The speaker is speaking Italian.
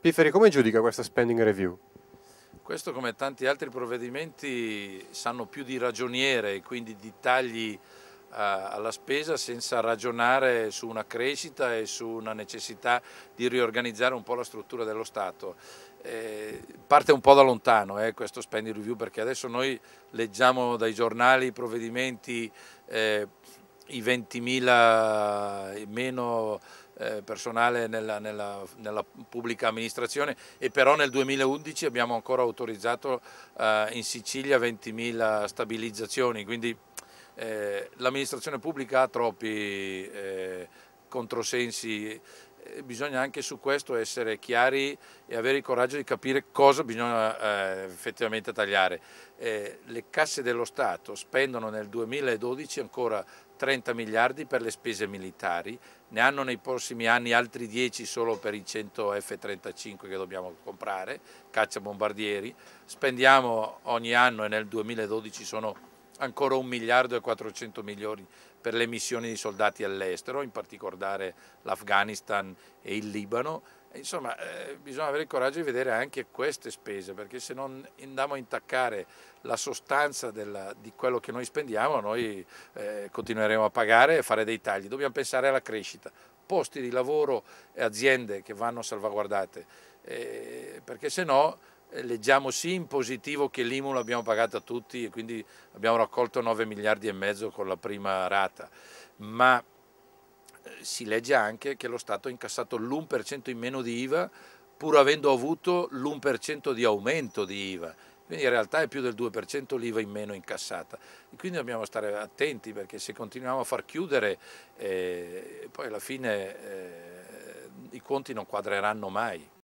Pifferi, come giudica questa spending review? Questo come tanti altri provvedimenti sanno più di ragioniere e quindi di tagli eh, alla spesa senza ragionare su una crescita e su una necessità di riorganizzare un po' la struttura dello Stato. Eh, parte un po' da lontano eh, questo spending review perché adesso noi leggiamo dai giornali i provvedimenti eh, i 20.000 meno eh, personale nella, nella, nella, pubblica amministrazione e però nel 2011 abbiamo ancora autorizzato eh, in Sicilia 20.000 stabilizzazioni, quindi eh, l'amministrazione pubblica ha troppi eh, controsensi eh, bisogna anche su questo essere chiari e avere il coraggio di capire cosa bisogna eh, effettivamente tagliare. Eh, le casse dello Stato spendono nel 2012 ancora 30 miliardi per le spese militari, ne hanno nei prossimi anni altri 10 solo per i 100 F-35 che dobbiamo comprare, caccia bombardieri, spendiamo ogni anno e nel 2012 sono ancora 1 miliardo e 400 milioni per le missioni di soldati all'estero, in particolare l'Afghanistan e il Libano. Insomma, eh, bisogna avere il coraggio di vedere anche queste spese, perché se non andiamo a intaccare la sostanza della, di quello che noi spendiamo, noi eh, continueremo a pagare e fare dei tagli. Dobbiamo pensare alla crescita, posti di lavoro e aziende che vanno salvaguardate, eh, perché se no eh, leggiamo sì in positivo che l'IMU l'abbiamo pagata tutti e quindi abbiamo raccolto 9 miliardi e mezzo con la prima rata, ma eh, si legge anche che lo Stato ha incassato l'1% in meno di IVA pur avendo avuto l'1% di aumento di IVA. Quindi in realtà è più del 2% l'IVA in meno incassata. E quindi dobbiamo stare attenti perché se continuiamo a far chiudere, eh, poi alla fine eh, i conti non quadreranno mai.